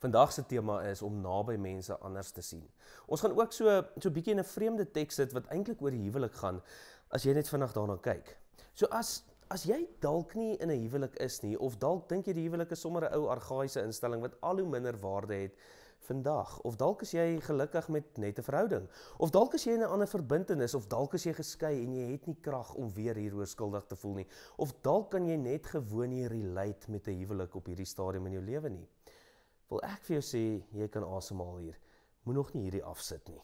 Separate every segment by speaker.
Speaker 1: Vandag se tema is om naby mense anders te sien. Ons gaan ook so so 'n bietjie in 'n vreemde teks sit wat eintlik oor die huwelik gaan as jy net vinnig daarna kyk. So as as jy dalk nie in 'n huwelik is nie of dalk dink jy die huwelik is sommer 'n ou argaïse instelling wat al hoe minder waarde het vandag of dalk is jy gelukkig met net 'n verhouding of dalk is jy in 'n ander verbintenis of dalk is jy geskei en jy het nie krag om weer hieroor skuldig te voel nie of dalk kan jy net gewoon hier relate met 'n huwelik op hierdie stadium in jou lewe nie wil ek vir jou sê jy kan asemhaal hier. Moet nog nie hierdie afsit nie.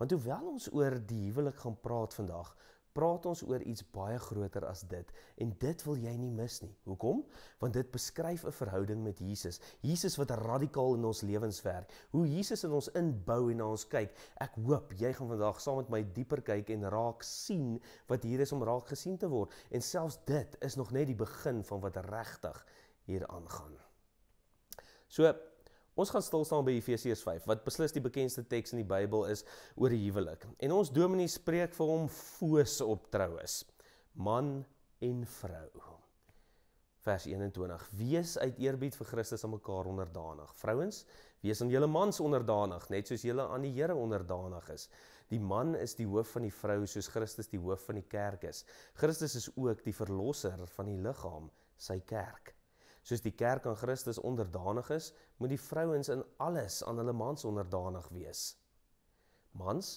Speaker 1: Want hoewel ons oor die huwelik gaan praat vandag, praat ons oor iets baie groter as dit en dit wil jy nie mis nie. Hoekom? Want dit beskryf 'n verhouding met Jesus. Jesus wat radikaal in ons lewens werk. Hoe Jesus in ons inbou en na ons kyk. Ek hoop jy gaan vandag saam met my dieper kyk en raak sien wat hier is om raak gesien te word en selfs dit is nog net die begin van wat regtig hier aangaan. So ons gaan stil staan by Efesiërs 5 wat beslis die bekendste teks in die Bybel is oor die huwelik. En ons dominee spreek vir hom foes op troues. Man en vrou. Vers 21: Wees uit eerbied vir Christus aan mekaar onderdanig. Vrouens, wees aan julle mans onderdanig, net soos julle aan die Here onderdanig is. Die man is die hoof van die vrou, soos Christus die hoof van die kerk is. Christus is ook die verlosser van die liggaam, sy kerk. Soos die kerk aan Christus onderdanig is, moet die vrouens in alles aan hulle mans onderdanig wees. Mans,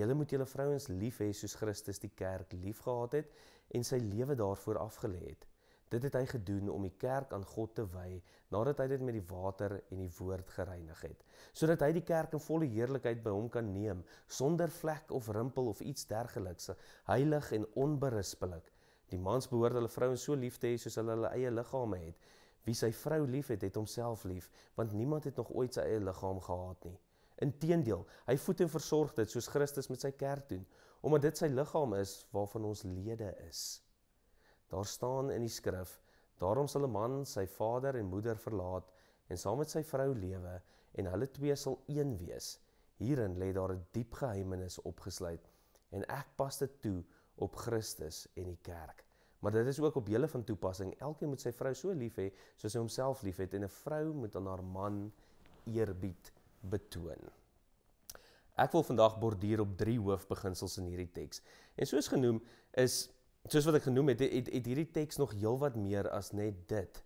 Speaker 1: julle moet julle vrouens lief hê soos Christus die kerk liefgehad het en sy lewe daarvoor afgelê het. Dit het hy gedoen om die kerk aan God te wy nadat hy dit met die water en die woord gereinig het, sodat hy die kerk in volle heerlikheid by hom kan neem sonder vlek of rimpel of iets dergeliks, heilig en onberispelik. Die mans behoort hulle vrouens so lief te hê soos hulle hulle eie liggame het. Wie sy vrou liefhet, het homself lief, want niemand het nog ooit sy eie liggaam gehaat nie. Inteendeel, hy voed en versorg dit soos Christus met sy kerk doen, omdat dit sy liggaam is waarvan ons lede is. Daar staan in die skrif: Daarom sal 'n man sy vader en moeder verlaat en saam met sy vrou lewe en hulle twee sal een wees. Hierin lê daar 'n diep geheimnis opgesluit en ek pas dit toe op Christus en die kerk. Maar dit is ook op julle van toepassing. Elkeen moet sy vrou so lief hê soos hy homself liefhet en 'n vrou moet aan haar man eerbied betoon. Ek wil vandag borduur op drie hoofbeginsels in hierdie teks. En soos genoem is soos wat ek genoem het, het, het, het hierdie teks nog heelwat meer as net dit.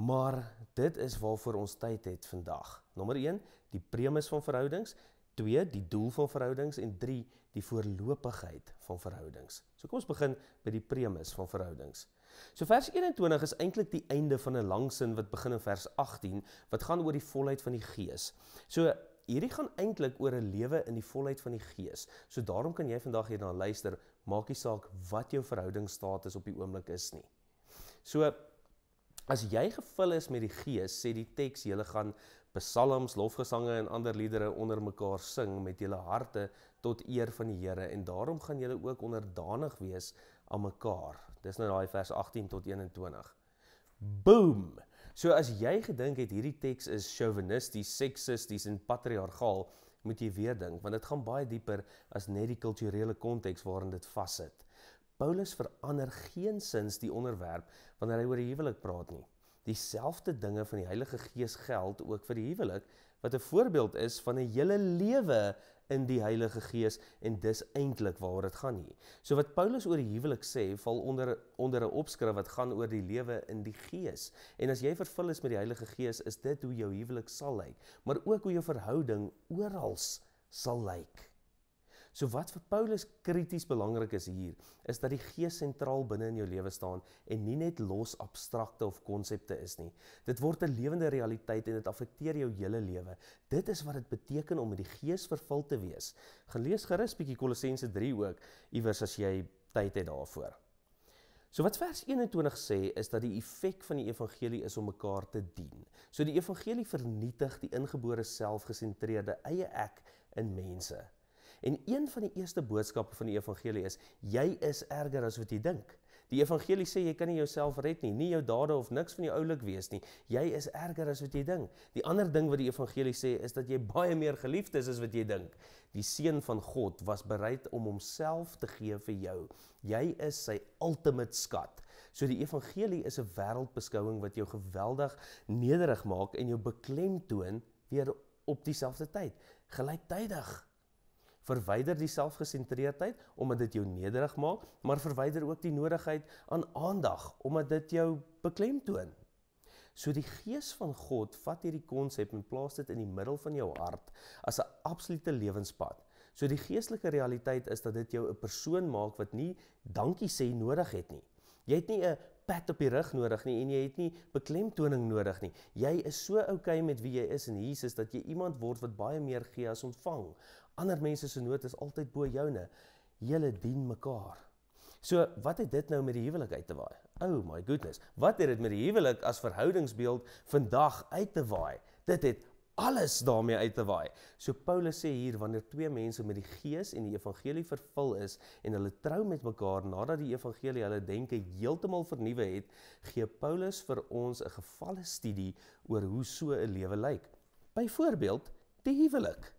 Speaker 1: Maar dit is waarvoor ons tyd het vandag. Nommer 1, die premies van verhoudings 2 die doel van verhoudings en 3 die voorlopigheid van verhoudings. So kom ons begin by die premies van verhoudings. So vers 21 is eintlik die einde van 'n lang sin wat begin in vers 18 wat gaan oor die volheid van die Gees. So hierdie gaan eintlik oor 'n lewe in die volheid van die Gees. So daarom kan jy vandag hierna luister, maakie saak wat jou verhoudingsstatus op die oomblik is nie. So as jy gevul is met die Gees, sê die teks jy gaan psalms, lofgesange en ander liedere onder mekaar sing met julle harte tot eer van die Here en daarom gaan julle ook onderdanig wees aan mekaar. Dis nou daai vers 18 tot 21. Boom. So as jy gedink het hierdie teks is chauvinisties, seksisties en patriargaal, moet jy weer dink want dit gaan baie dieper as net die kulturele konteks waarin dit vassit. Paulus verander geensins die onderwerp wanneer hy oor die huwelik praat nie dieselfde dinge van die Heilige Gees geld ook vir die huwelik wat 'n voorbeeld is van 'n hele lewe in die Heilige Gees en dis eintlik waaroor dit gaan hier. So wat Paulus oor die huwelik sê, val onder onder 'n opskrif wat gaan oor die lewe in die Gees. En as jy vervul is met die Heilige Gees, is dit hoe jou huwelik sal lyk, maar ook hoe jou verhouding oral sal lyk. So wat vir Paulus krities belangrik is hier, is dat die Gees sentraal binne in jou lewe staan en nie net los abstrakte of konsepte is nie. Dit word 'n lewende realiteit en dit affekteer jou hele lewe. Dit is wat dit beteken om met die Gees vervul te wees. Gelees gerus bietjie Kolossense 3 ook iewers as jy tyd het daarvoor. So wat vers 21 sê is dat die effek van die evangelie is om mekaar te dien. So die evangelie vernietig die ingebore selfgesentreerde eie ek in mense. En een van die eerste boodskappe van die evangelie is jy is erger as wat jy dink. Die evangelie sê jy kan nie jouself red nie, nie jou dade of niks van jou oulik wees nie. Jy is erger as wat jy dink. Die ander ding wat die evangelie sê is dat jy baie meer geliefd is as wat jy dink. Die seun van God was bereid om homself te gee vir jou. Jy is sy ultimate skat. So die evangelie is 'n wêreldbeskouing wat jou geweldig nederig maak en jou beklemtoon weer op dieselfde tyd, gelyktydig. Verwyder die selfgesentreerdheid omdat dit jou nederig maak, maar verwyder ook die nodigheid aan aandag omdat dit jou beklemtoon. So die gees van God vat hierdie konsep en plaas dit in die middel van jou hart as 'n absolute lewenspad. So die geestelike realiteit is dat dit jou 'n persoon maak wat nie dankie sê nodig het nie. Jy het nie 'n pat op die rug nodig nie en jy het nie beklemtoning nodig nie. Jy is so oukei okay met wie jy is in Jesus dat jy iemand word wat baie meer gee as ontvang. Ander mense se nood is altyd bo joune. Julle dien mekaar. So, wat het dit nou met die huwelik uit te waai? Oh my goodness. Wat het dit met die huwelik as verhoudingsbeeld vandag uit te waai? Dit het alles daarmee uit te waai. So Paulus sê hier wanneer twee mense met die Gees en die evangelie vervul is en hulle trou met mekaar nadat die evangelie hulle denke heeltemal vernuwe het, gee Paulus vir ons 'n gevalle studie oor hoe so 'n lewe lyk. Byvoorbeeld, die huwelik.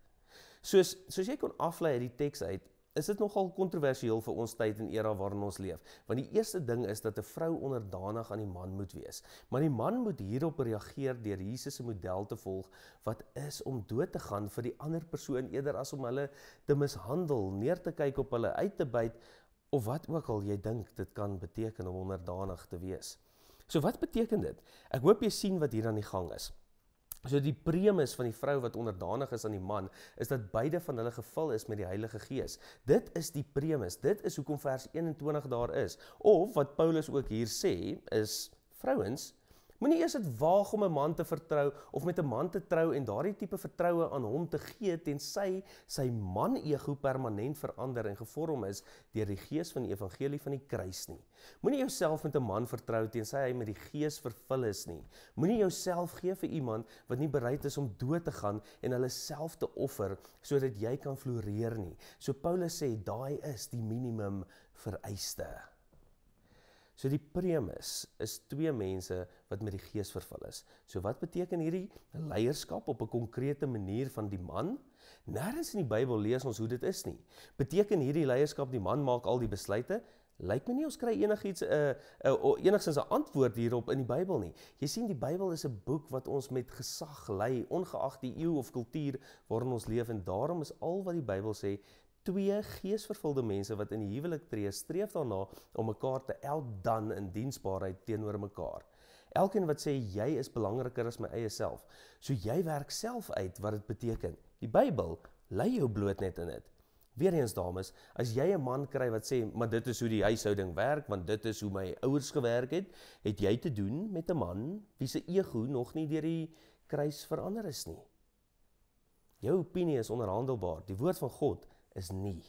Speaker 1: Soos soos jy kon aflei uit die teks uit, is dit nogal kontroversieel vir ons tyd en era waarin ons leef. Want die eerste ding is dat 'n vrou onderdanig aan die man moet wees. Maar die man moet hierop reageer deur Jesus se model te volg wat is om dood te gaan vir die ander persoon eerder as om hulle te mishandel, neer te kyk op hulle, uit te byt of wat ook al jy dink dit kan beteken om onderdanig te wees. So wat beteken dit? Ek hoop jy sien wat hier aan die gang is. So die premies van die vrou wat onderdanig is aan die man is dat beide van hulle gevul is met die Heilige Gees. Dit is die premies. Dit is hoekom vers 21 daar is. Of wat Paulus ook hier sê is vrouens Moenie eers dit waag om 'n man te vertrou of met 'n man te trou en daardie tipe vertroue aan hom te gee tensy sy man ego permanent verander en gevorm is deur die gees van die evangelie van die kruis nie. Moenie jouself met 'n man vertrou tensy hy met die gees vervul is nie. Moenie jouself gee vir iemand wat nie bereid is om dood te gaan en hulle self te offer sodat jy kan floreer nie. So Paulus sê daai is die minimum vereiste. So die premis is twee mense wat met die gees vervul is. So wat beteken hierdie leierskap op 'n konkrete manier van die man? Nêrens in die Bybel lees ons hoe dit is nie. Beteken hierdie leierskap die man maak al die besluite? Lyk my nie ons kry enigiets 'n uh, eh, uh, eh, uh, enigstens 'n antwoord hierop in die Bybel nie. Jy sien die Bybel is 'n boek wat ons met gesag lei ongeag die eeu of kultuur waarin ons leef en daarom is al wat die Bybel sê twee geesvervulde mense wat in die huwelik tree streef daarna om mekaar te eldan in diensbaarheid teenoor mekaar. Elkeen wat sê jy is belangriker as my eie self, so jy werk self uit wat dit beteken. Die Bybel lei jou bloot net in dit. Weereens dames, as jy 'n man kry wat sê, "Maar dit is hoe die huishouding werk, want dit is hoe my ouers gewerk het," het jy te doen met 'n man wie se ego nog nie deur die kruis verander is nie. Jou opinie is onderhandelbaar. Die woord van God is nie.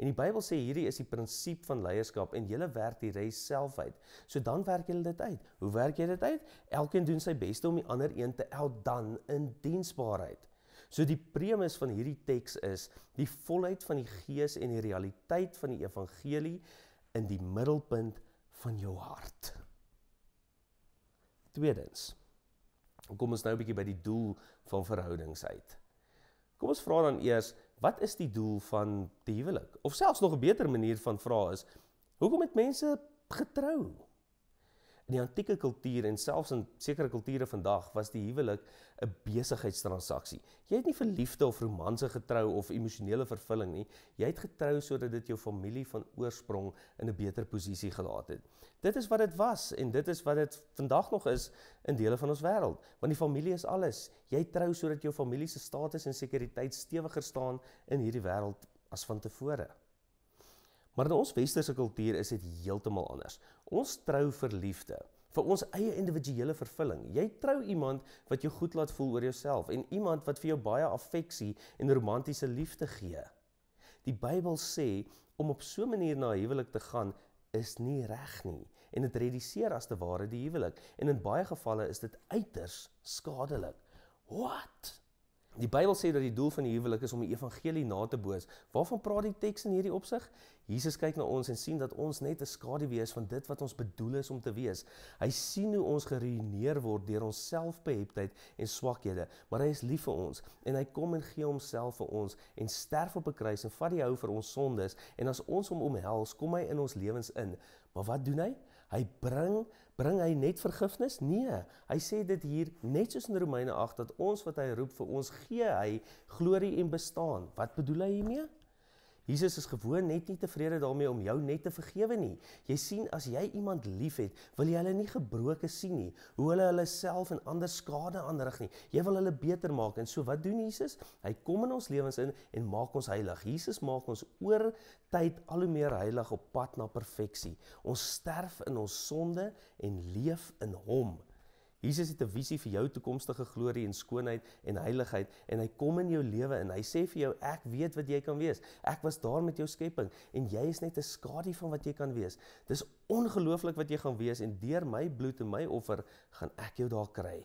Speaker 1: En die Bybel sê hierdie is die prinsip van leierskap en jy werk die reis self uit. So dan werk jy dit uit. Hoe werk jy dit uit? Elkeen doen sy bes te om die ander een te outdan in diensbaarheid. So die premies van hierdie teks is die volheid van die Gees en die realiteit van die evangelie in die middelpunt van jou hart. Tweedens. Kom ons nou 'n bietjie by die doel van verhoudings uit. Kom ons vra dan eers wat is die doel van die huwelik? Of selfs nog 'n beter manier van vra is: Hoekom het mense getrou? In die antieke kultuur en selfs in sekere kulture vandag was die huwelik 'n besigheidstransaksie. Jy het nie vir liefde of romanse getrou of emosionele vervulling nie. Jy het getrou sodat dit jou familie van oorsprong in 'n beter posisie gelaat het. Dit is wat dit was en dit is wat dit vandag nog is in dele van ons wêreld. Want die familie is alles. Jy trou sodat jou familie se status en sekuriteit stewiger staan in hierdie wêreld as van tevore. Maar in ons westerse kultuur is dit heeltemal anders. Ons trou vir liefde, vir ons eie individuele vervulling. Jy trou iemand wat jou goed laat voel oor jouself en iemand wat vir jou baie affeksie en romantiese liefde gee. Die Bybel sê om op so 'n manier na huwelik te gaan is nie reg nie en dit reduseer as te ware die huwelik en in baie gevalle is dit uiters skadelik. Wat? Die Bybel sê dat die doel van die huwelik is om die evangelie na te boots. Waarvan praat die teks in hierdie opsig? Jesus kyk na ons en sien dat ons net 'n skaduwee is van dit wat ons bedoel is om te wees. Hy sien hoe ons geruïneer word deur ons selfbeheptheid en swakhede, maar hy is lief vir ons en hy kom en gee homself vir ons en sterf op 'n kruis en vat die hou vir ons sondes en as ons hom omhels, kom hy in ons lewens in. Maar wat doen hy? Hy bring bring hy net vergifnis? Nee. Hy sê dit hier net soos in Romeine 8 dat ons wat hy roep vir ons gee hy glorie en bestaan. Wat bedoel hy hiermee? Jesus is gewoon net nie tevrede daarmee om jou net te vergewe nie. Jy sien as jy iemand liefhet, wil jy hulle nie gebroke sien nie, hoe hulle hulle self en ander skade aanrig nie. Jy wil hulle beter maak en so wat doen Jesus? Hy kom in ons lewens in en maak ons heilig. Jesus maak ons oor tyd al hoe meer heilig op pad na perfeksie. Ons sterf in ons sonde en leef in hom. Jesus het 'n visie vir jou toekomstige glorie en skoonheid en heiligheid en hy kom in jou lewe en hy sê vir jou ek weet wat jy kan wees. Ek was daar met jou skepping en jy is net 'n skadu van wat jy kan wees. Dis ongelooflik wat jy gaan wees en deur my bloed en my offer gaan ek jou daar kry.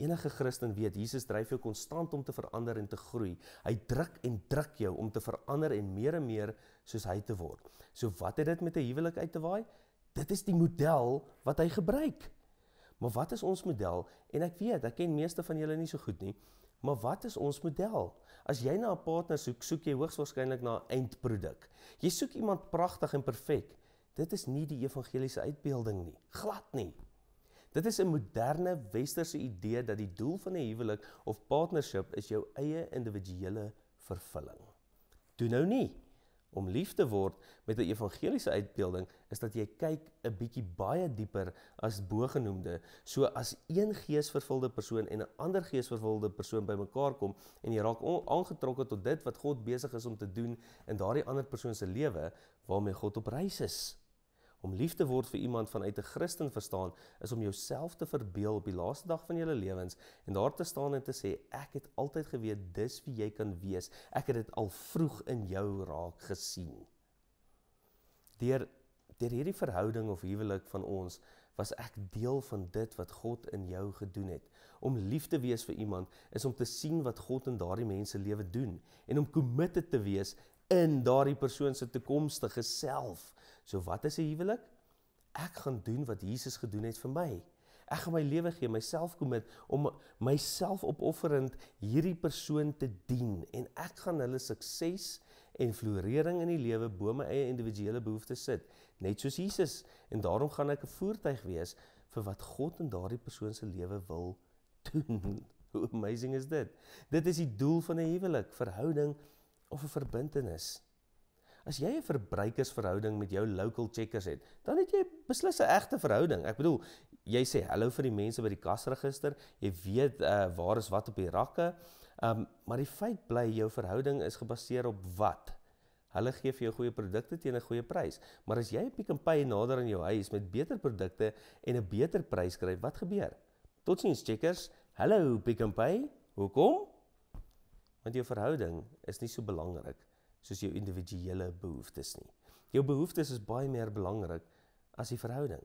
Speaker 1: Enige Christen weet Jesus dryf jou konstant om te verander en te groei. Hy druk en druk jou om te verander en meer en meer soos hy te word. So wat het dit met 'n huwelik uit te waai? Dit is die model wat hy gebruik. Maar wat is ons model? En ek weet, ek ken meeste van julle nie so goed nie, maar wat is ons model? As jy na 'n partner soek, soek jy hoogs waarskynlik na 'n eindproduk. Jy soek iemand pragtig en perfek. Dit is nie die evangeliese uitbeelding nie, glad nie. Dit is 'n moderne westerse idee dat die doel van 'n huwelik of partnership is jou eie individuele vervulling. Doen nou nie om lief te word met 'n evangeliese uitbeelding is dat jy kyk 'n bietjie baie dieper as bogenoemde. So as een geesvervulde persoon en 'n ander geesvervulde persoon bymekaar kom en jy raak aangetrokke tot dit wat God besig is om te doen in daardie ander persoon se lewe waarmee God op reis is. Om lief te word vir iemand vanuit 'n Christen verstaan is om jouself te verbeel op die laaste dag van jou lewens en daar te staan en te sê ek het altyd geweet dis wie jy kan wees. Ek het dit al vroeg in jou raak gesien. Deur deur hierdie verhouding of huwelik van ons was ek deel van dit wat God in jou gedoen het. Om lief te wees vir iemand is om te sien wat God in daardie mense lewe doen en om committed te wees in daardie persoon se toekomstige self. So wat is 'n huwelik? Ek gaan doen wat Jesus gedoen het vir my. Ek gaan my lewe gee, myself commit om myself opofferend hierdie persoon te dien en ek gaan hulle sukses en florering in die lewe bo my eie individuele behoeftes sit, net soos Jesus en daarom gaan ek 'n voertuig wees vir wat God in daardie persoon se lewe wil doen. Hoe amazing is dit? Dit is die doel van 'n huwelik, verhouding of 'n verbintenis. As jy 'n verbruikersverhouding met jou local checkers het, dan het jy beslis 'n egte verhouding. Ek bedoel, jy sê hallo vir die mense by die kasregister, jy weet uh, waar is wat op die rakke. Um maar die feit bly jou verhouding is gebaseer op wat? Hulle gee vir jou goeie produkte teen 'n goeie prys. Maar as jy 'n Pick n Pay nader aan jou huis met beter produkte en 'n beter prys kry, wat gebeur? Totsiens checkers. Hallo Pick n Pay. Hoekom? Want jou verhouding is nie so belangrik nie soos jou individuele behoeftes nie. Jou behoeftes is baie meer belangrik as die verhouding.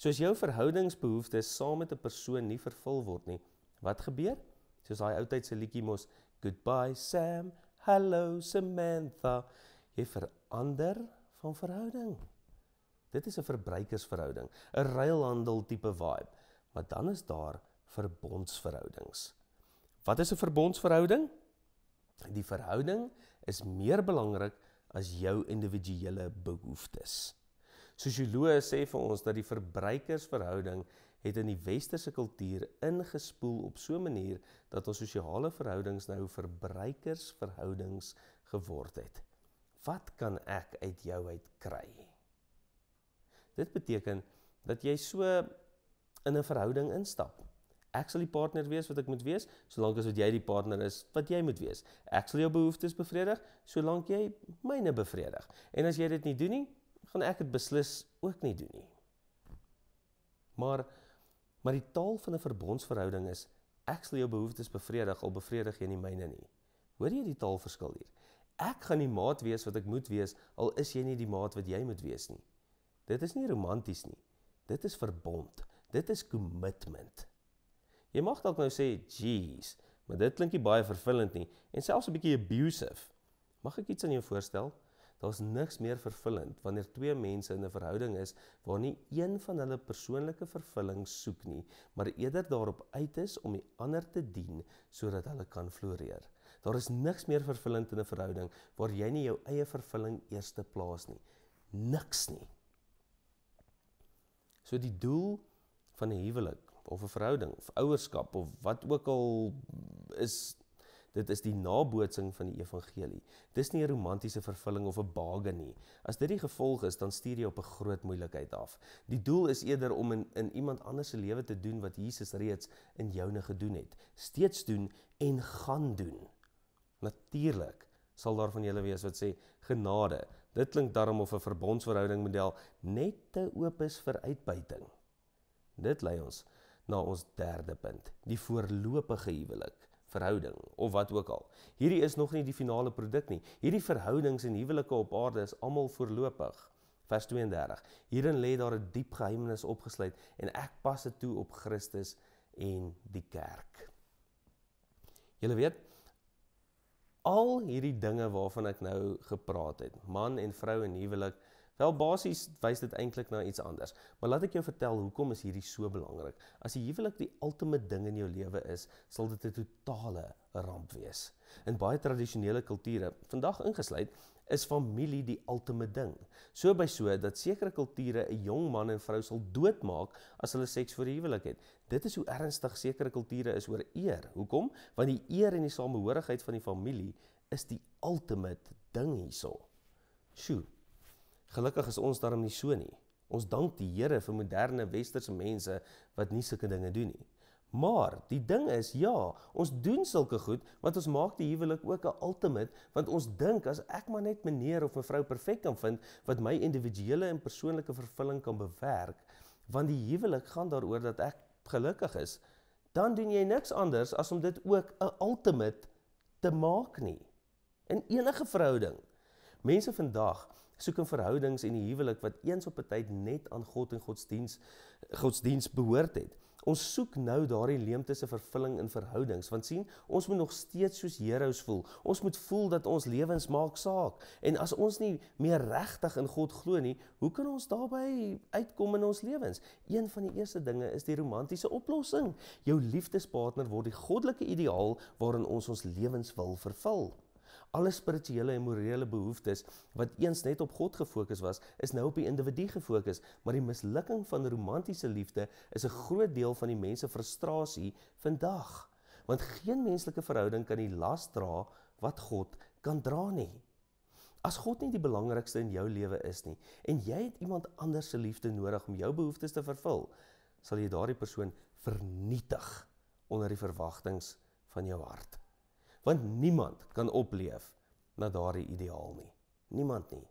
Speaker 1: So as jou verhoudingsbehoeftes saam met 'n persoon nie vervul word nie, wat gebeur? Soos daai ou tyd se liedjie mos, goodbye Sam, hello Samantha. Jy verander van verhouding. Dit is 'n verbruikersverhouding, 'n ruilhandel tipe vibe, maar dan is daar verbondsverhoudings. Wat is 'n verbondsverhouding? Die verhouding is meer belangrik as jou individuele behoeftes. Sosioloë sê vir ons dat die verbruikersverhouding het in die westerse kultuur ingespoel op so 'n manier dat ons sosiale verhoudings nou verbruikersverhoudings geword het. Wat kan ek uit jou uit kry? Dit beteken dat jy so in 'n verhouding instap Ek sal die partner wees wat ek moet wees, solank as wat jy die partner is wat jy moet wees. Ek sal jou behoeftes bevredig, solank jy myne bevredig. En as jy dit nie doen nie, gaan ek dit beslis ook nie doen nie. Maar maar die taal van 'n verbondsverhouding is ek sal jou behoeftes bevredig al bevredig jy nie myne nie. Hoor jy die taalverskil hier? Ek gaan die maat wees wat ek moet wees, al is jy nie die maat wat jy moet wees nie. Dit is nie romanties nie. Dit is verbond. Dit is commitment. Jy mag dalk nou sê, "Jeez, maar dit klinkie baie vervullend nie en selfs 'n bietjie abusive." Mag ek iets aan jou voorstel? Daar's niks meer vervullend wanneer twee mense in 'n verhouding is waar nie een van hulle persoonlike vervulling soek nie, maar eerder daarop uit is om die ander te dien sodat hulle kan floreer. Daar is niks meer vervullend in 'n verhouding waar jy nie jou eie vervulling eerste plaas nie. Niks nie. So die doel van 'n huwelik of 'n verhouding of ouerskap of wat ook al is dit is die nabootsing van die evangelie. Dis nie 'n romantiese vervulling of 'n bage nie. As dit die gevolg is, dan stuur jy op 'n groot moeilikheid af. Die doel is eerder om in in iemand anders se lewe te doen wat Jesus reeds in joune gedoen het, steeds doen en gaan doen. Natuurlik sal daar van julle wees wat sê genade. Dit klink darm of 'n verbondsverhouding model net te oop is vir uitbuiting. Dit lei ons na ons derde punt, die voorlopige huwelik verhouding of wat ook al. Hierdie is nog nie die finale produk nie. Hierdie verhoudings en huwelike op aarde is almal voorlopig. Vers 32. Hierin lê daar 'n diep geheimnis opgesluit en ek pas dit toe op Christus en die kerk. Julle weet, al hierdie dinge waarvan ek nou gepraat het, man en vrou en huwelik, Wel basies wys dit eintlik na iets anders. Maar laat ek jou vertel hoekom is hierdie so belangrik. As die huwelik die ultimate ding in jou lewe is, sal dit 'n totale ramp wees. In baie tradisionele kulture, vandag ingesluit, is familie die ultimate ding. So by so dat sekere kulture 'n jong man en vrou sal doodmaak as hulle seks voor die huwelik het. Dit is hoe ernstig sekere kulture is oor eer. Hoekom? Want die eer en die samehorigheid van die familie is die ultimate ding hierso. Sjoe. Gelukkig is ons daarom nie so nie. Ons dank die Here vir moderne westerse mense wat nie sulke dinge doen nie. Maar die ding is ja, ons doen sulke goed want ons maak die huwelik ook 'n ultimate want ons dink as ek maar net meneer of mevrou perfek kan vind wat my individuele en persoonlike vervulling kan bewerk, want die huwelik gaan daaroor dat ek gelukkig is, dan doen jy niks anders as om dit ook 'n ultimate te maak nie. In enige verhouding. Mense vandag soek in verhoudings en die huwelik wat eens op 'n tyd net aan God en godsdiens godsdiens behoort het. Ons soek nou daardie leemte se vervulling in verhoudings want sien, ons moet nog steeds soos heroes voel. Ons moet voel dat ons lewens maak saak. En as ons nie meer regtig in God glo nie, hoe kan ons daarby uitkom in ons lewens? Een van die eerste dinge is die romantiese oplossing. Jou liefdespartner word die goddelike ideaal waarin ons ons lewens wil vervul alle spirituele en morele behoeftes wat eens net op God gefokus was, is nou op die individu gefokus, maar die mislukking van romantiese liefde is 'n groot deel van die mens se frustrasie vandag. Want geen menslike verhouding kan die las dra wat God kan dra nie. As God nie die belangrikste in jou lewe is nie en jy het iemand anders se liefde nodig om jou behoeftes te vervul, sal jy daardie persoon vernietig onder die verwagtinge van jou hart want niemand kan opleef na daardie ideaal nie. Niemand nie.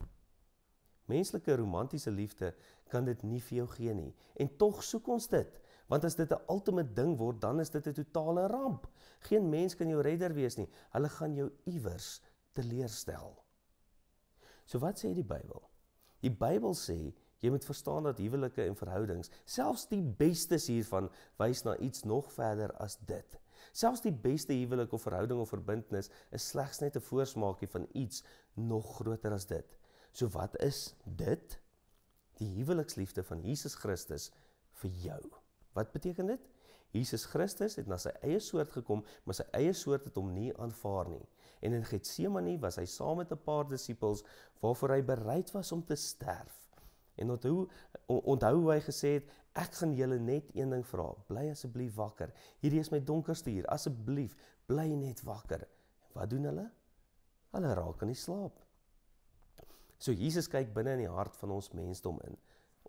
Speaker 1: Menslike romantiese liefde kan dit nie vir jou gee nie en tog soek ons dit want as dit 'n ultimate ding word dan is dit 'n totale ramp. Geen mens kan jou redder wees nie. Hulle gaan jou iewers teleerstel. So wat sê die Bybel? Die Bybel sê jy moet verstaan dat huwelike en verhoudings, selfs die bestes hiervan, wys na iets nog verder as dit. Selfs die beste huwelik of verhouding of verbintenis is slegs net 'n voorsmaakie van iets nog groter as dit. So wat is dit? Die huweliksliefde van Jesus Christus vir jou. Wat beteken dit? Jesus Christus het na sy eie soort gekom, maar sy eie soort het hom nie aanvaar nie. En in Getsemane was hy saam met 'n paar disippels waarvoor hy bereid was om te sterf. En onthou onthou hoe hy gesê het, ek gaan julle net een ding vra, bly asseblief wakker. Hierdie is my donkerste uur, asseblief, bly net wakker. En wat doen hulle? Hulle raak aan die slaap. So Jesus kyk binne in die hart van ons mensdom in.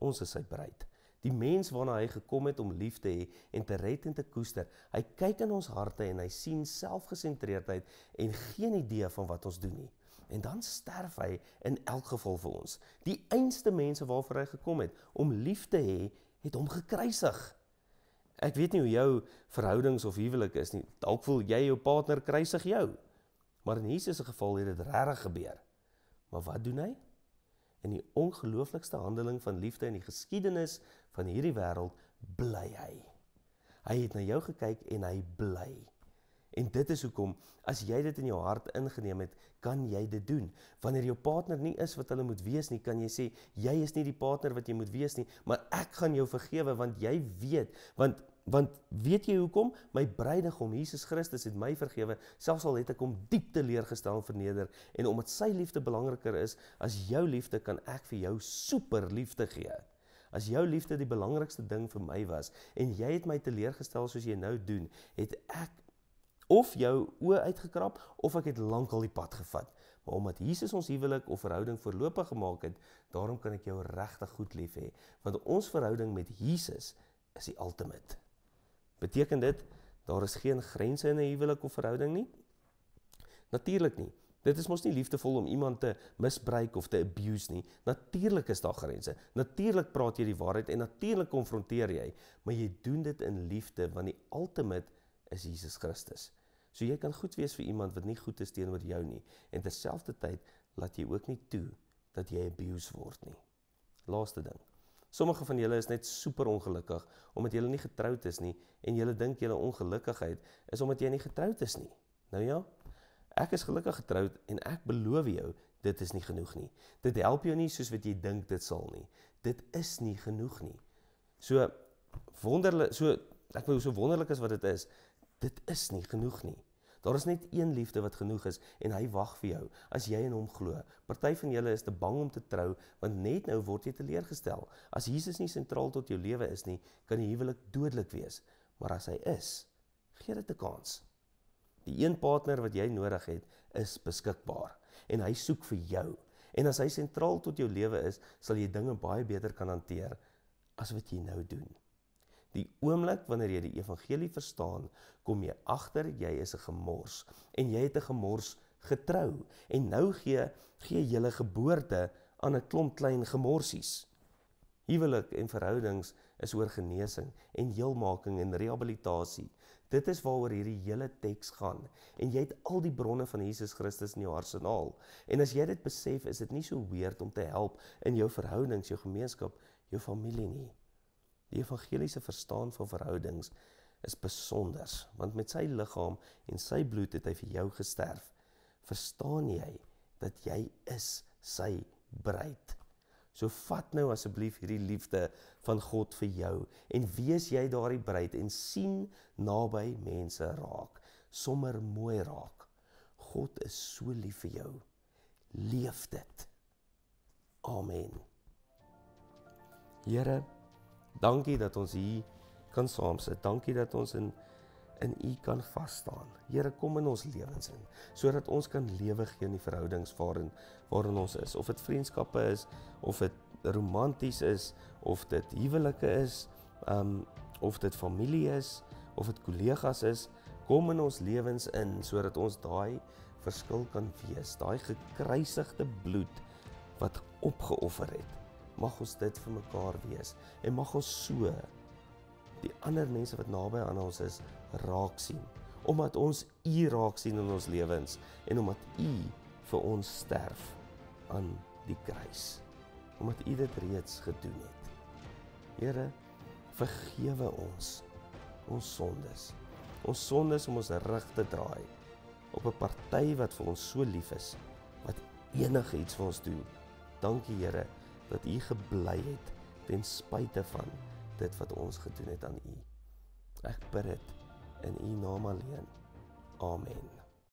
Speaker 1: Ons is sy bruid. Die mens waarna hy gekom het om lief te hê en te red en te koester. Hy kyk in ons harte en hy sien selfgesentreerdheid en geen idee van wat ons doen nie en dan sterf hy in elk geval vir ons. Die einste mense waarvoor hy gekom het om lief te hê, het hom gekruisig. Ek weet nie hoe jou verhoudings of huwelik is nie. Dalk voel jy jou partner kruisig jou. Maar in Jesus se geval het dit regtig gebeur. Maar wat doen hy? In die ongelooflikste handeling van liefde in die geskiedenis van hierdie wêreld, bly hy. Hy het na jou gekyk en hy bly. En dit is hoekom as jy dit in jou hart ingeneem het, kan jy dit doen. Wanneer jou partner nie is wat hulle moet wees nie, kan jy sê jy is nie die partner wat jy moet wees nie, maar ek gaan jou vergewe want jy weet, want want weet jy hoekom my bruidegom Jesus Christus het my vergewe, selfs al het ek hom diep teleurgestel en verneder en omdat sy liefde belangriker is as jou liefde, kan ek vir jou super liefde gee. As jou liefde die belangrikste ding vir my was en jy het my teleurgestel soos jy nou doen, het ek of jou oë uitgekrap of ek het lank al die pad gevat. Maar omdat Jesus ons huwelik of verhouding voorlopig gemaak het, daarom kan ek jou regtig goed lief hê, want ons verhouding met Jesus is die ultimate. Beteken dit daar is geen grense in 'n huwelik of verhouding nie? Natuurlik nie. Dit is mos nie liefdevol om iemand te misbruik of te abuse nie. Natuurlik is daar grense. Natuurlik praat jy die waarheid en natuurlik konfronteer jy, maar jy doen dit in liefde want die ultimate is Jesus Christus. So jy kan goed wees vir iemand wat nie goed is teenoor jou nie en terselfdertyd laat jy ook nie toe dat jy abuse word nie. Laaste ding. Sommige van julle is net super ongelukkig omdat julle nie getroud is nie en julle dink julle ongelukkigheid is omdat jy nie getroud is nie. Nou ja. Ek is gelukkig getroud en ek beloof jou, dit is nie genoeg nie. Dit help jou nie soos wat jy dink dit sal nie. Dit is nie genoeg nie. So wonderlik, so ek wou so wonderlik as wat dit is, dit is nie genoeg nie. Daar is net een liefde wat genoeg is en hy wag vir jou as jy in hom glo. Party van julle is te bang om te trou want net nou word jy teleurgestel. As Jesus nie sentraal tot jou lewe is nie, kan die huwelik dodelik wees. Maar as hy is, gee dit 'n kans. Die een partner wat jy nodig het, is beskikbaar en hy soek vir jou. En as hy sentraal tot jou lewe is, sal jy dinge baie beter kan hanteer as wat jy nou doen. Die oomblik wanneer jy die evangelie verstaan, kom jy agter jy is 'n gemors en jy het 'n gemors getrou en nou gee gee jy hele geboorte aan 'n klomp klein gemorsies. Huwelik en verhoudings is oor genesing en heelmaking en rehabilitasie. Dit is waaroor hierdie hele teks gaan en jy het al die bronne van Jesus Christus in jou arsenaal. En as jy dit besef, is dit nie so weird om te help in jou verhoudings, jou gemeenskap, jou familie nie. Die evangeliese verstaan van verhoudings is besonder, want met sy liggaam en sy bloed het hy vir jou gesterf. Verstaan jy dat jy is sy bruid? So vat nou asseblief hierdie liefde van God vir jou en wees jy daardie bruid en sien naby mense raak, sommer mooi raak. God is so lief vir jou. Leef dit. Amen. Here Dankie dat ons hier kan saam sit. Dankie dat ons in in U kan vas staan. Here, kom in ons lewens in sodat ons kan lewe gee in die verhoudings waarin waarin ons is, of dit vriendskappe is, of dit romanties is, of dit huwelike is, um of dit familie is, of dit kollegas is, kom in ons lewens in sodat ons daai verskil kan wees, daai gekruisigde bloed wat opgeoffer het mag ons dit vir mekaar wees en mag ons so die ander mense wat naby aan ons is raak sien omdat ons u raak sien in ons lewens en omdat u vir ons sterf aan die kruis omdat u dit reeds gedoen het Here vergewe ons ons sondes ons sondes om ons rig te draai op 'n party wat vir ons so lief is wat enigiets vir ons doen dankie Here dat u gebly het ten spyte van dit wat ons gedoen het aan u. Ek bid dit in u naam alleen. Amen.